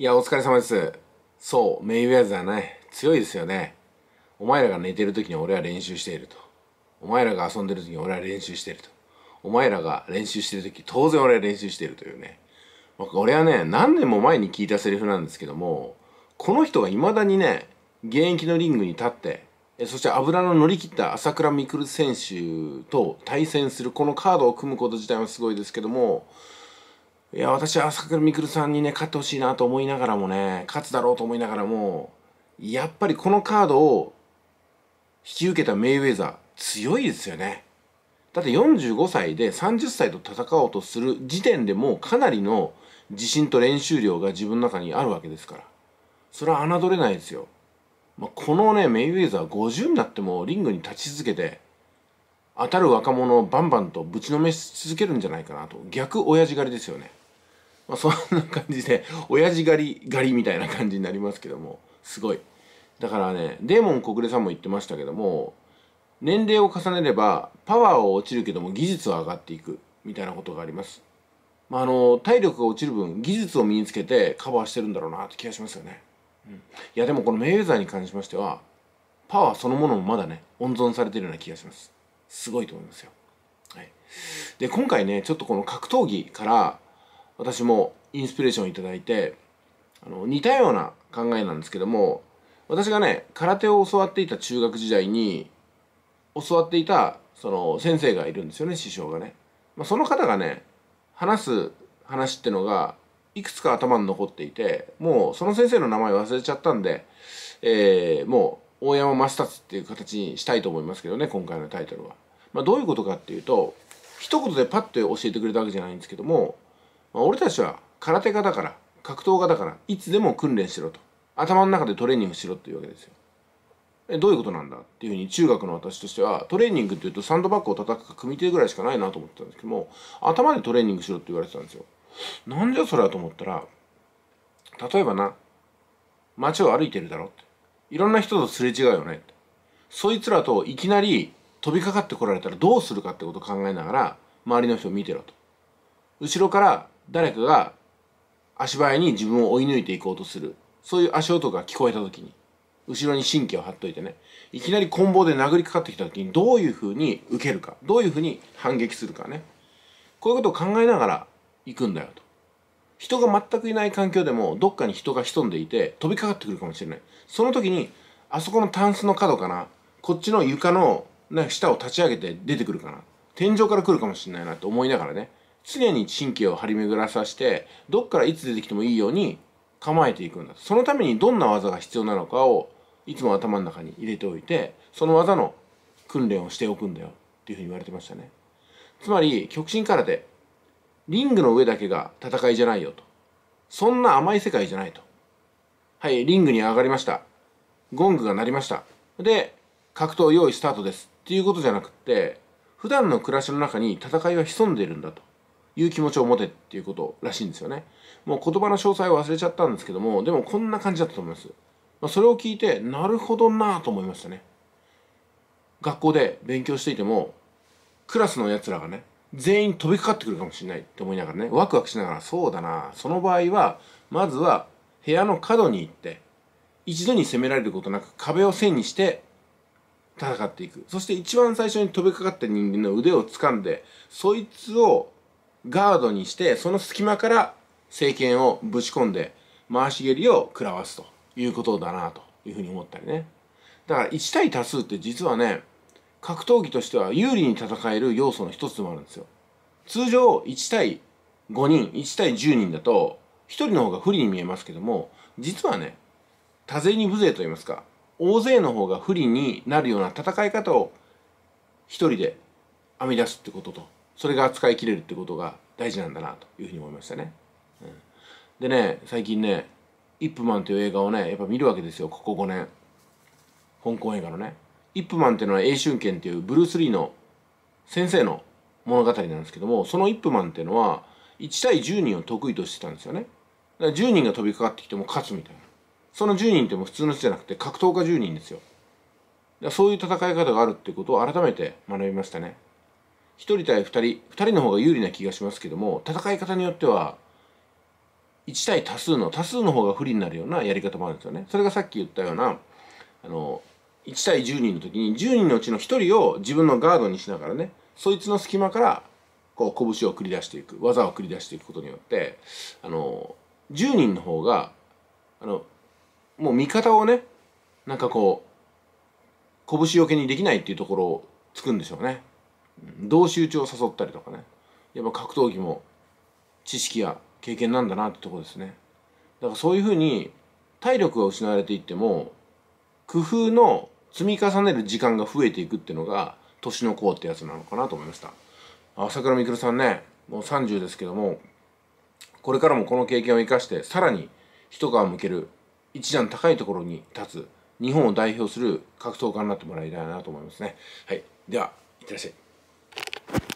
いや、お疲れ様です。そう、メイウェアザーね、強いですよね。お前らが寝てる時に俺は練習していると。お前らが遊んでる時に俺は練習していると。お前らが練習してる時、当然俺は練習しているというね。まあ、はね、何年も前に聞いたセリフなんですけども、この人が未だにね、現役のリングに立って、そして油の乗り切った朝倉未来選手と対戦するこのカードを組むこと自体はすごいですけども、いや、私は朝倉未来さんにね、勝ってほしいなと思いながらもね、勝つだろうと思いながらも、やっぱりこのカードを引き受けたメイウェザー、強いですよね。だって45歳で30歳と戦おうとする時点でもうかなりの自信と練習量が自分の中にあるわけですから。それは侮れないですよ。まあ、このね、メイウェザー50になってもリングに立ち続けて、当たる若者をバンバンとぶちのめし続けるんじゃないかなと。逆親父狩りですよね。まあ、そんな感じで親父狩り狩りみたいな感じになりますけどもすごいだからねデーモン小暮さんも言ってましたけども年齢を重ねればパワーは落ちるけども技術は上がっていくみたいなことがありますまあ、あの体力が落ちる分技術を身につけてカバーしてるんだろうなって気がしますよね、うん、いやでもこのメイウェザーに関しましてはパワーそのものもまだね温存されてるような気がしますすごいと思いますよ、はい、で今回ねちょっとこの格闘技から私もインスピレーション頂いてあの似たような考えなんですけども私がね空手を教わっていた中学時代に教わっていたその先生がいるんですよね師匠がね、まあ、その方がね話す話ってのがいくつか頭に残っていてもうその先生の名前忘れちゃったんで、えー、もう大山正達っていう形にしたいと思いますけどね今回のタイトルは。まあ、どういうことかっていうと一言でパッと教えてくれたわけじゃないんですけどもまあ、俺たちは空手家だから格闘家だからいつでも訓練しろと頭の中でトレーニングしろっていうわけですよえどういうことなんだっていうふうに中学の私としてはトレーニングっていうとサンドバッグを叩くか組手ぐらいしかないなと思ってたんですけども頭でトレーニングしろって言われてたんですよなんじゃそれはと思ったら例えばな街を歩いてるだろっていろんな人とすれ違うよねってそいつらといきなり飛びかかってこられたらどうするかってことを考えながら周りの人を見てろと後ろから誰かが足早に自分を追い抜いていこうとするそういう足音が聞こえた時に後ろに神経を張っといてねいきなり棍棒で殴りかかってきた時にどういうふうに受けるかどういうふうに反撃するかねこういうことを考えながら行くんだよと人が全くいない環境でもどっかに人が潜んでいて飛びかかってくるかもしれないその時にあそこのタンスの角かなこっちの床の、ね、下を立ち上げて出てくるかな天井から来るかもしれないなと思いながらね常に神経を張り巡らさせてどっからいつ出てきてもいいように構えていくんだそのためにどんな技が必要なのかをいつも頭の中に入れておいてその技の訓練をしておくんだよっていうふうに言われてましたねつまり極真空手リングの上だけが戦いじゃないよとそんな甘い世界じゃないとはいリングに上がりましたゴングが鳴りましたで格闘用意スタートですっていうことじゃなくって普段の暮らしの中に戦いは潜んでいるんだという気持ちを持てっていうことらしいんですよね。もう言葉の詳細を忘れちゃったんですけども、でもこんな感じだったと思います。まあ、それを聞いて、なるほどなぁと思いましたね。学校で勉強していても、クラスの奴らがね、全員飛びかかってくるかもしれないって思いながらね、ワクワクしながら、そうだなその場合は、まずは部屋の角に行って、一度に攻められることなく壁を線にして戦っていく。そして一番最初に飛びかかった人間の腕を掴んで、そいつをガードにしてその隙間から政権をぶち込んで回し蹴りを食らわすということだなというふうに思ったりねだから1対多数って実はね格闘技としては有利に戦える要素の一つでもあるんですよ通常1対5人1対10人だと1人の方が不利に見えますけども実はね多勢に無勢と言いますか大勢の方が不利になるような戦い方を一人で編み出すってこととそれが使い切れるってことが大事なんだなというふうに思いましたね。うん、でね最近ね「イップマン」という映画をねやっぱ見るわけですよここ5年香港映画のね。イップマンっていうのは英春剣っていうブルース・リーの先生の物語なんですけどもそのイップマンっていうのは1対10人を得意としてたんですよね。だから10人が飛びかかってきても勝つみたいな。その10人っても普通の人じゃなくて格闘家10人ですよ。そういう戦い方があるってことを改めて学びましたね。1人対2人2人の方が有利な気がしますけども戦い方によっては1対多数の多数の方が不利になるようなやり方もあるんですよね。それがさっき言ったようなあの1対10人の時に10人のうちの1人を自分のガードにしながらねそいつの隙間からこう拳を繰り出していく技を繰り出していくことによってあの10人の方があのもう味方をねなんかこう拳よけにできないっていうところをつくんでしょうね。同士討ちを誘ったりとかねやっぱ格闘技も知識や経験なんだなってとこですねだからそういうふうに体力が失われていっても工夫の積み重ねる時間が増えていくっていうのが年の功ってやつなのかなと思いました朝倉未来さんねもう30ですけどもこれからもこの経験を生かしてさらに一皮むける一段高いところに立つ日本を代表する格闘家になってもらいたいなと思いますねはいではいってらっしゃい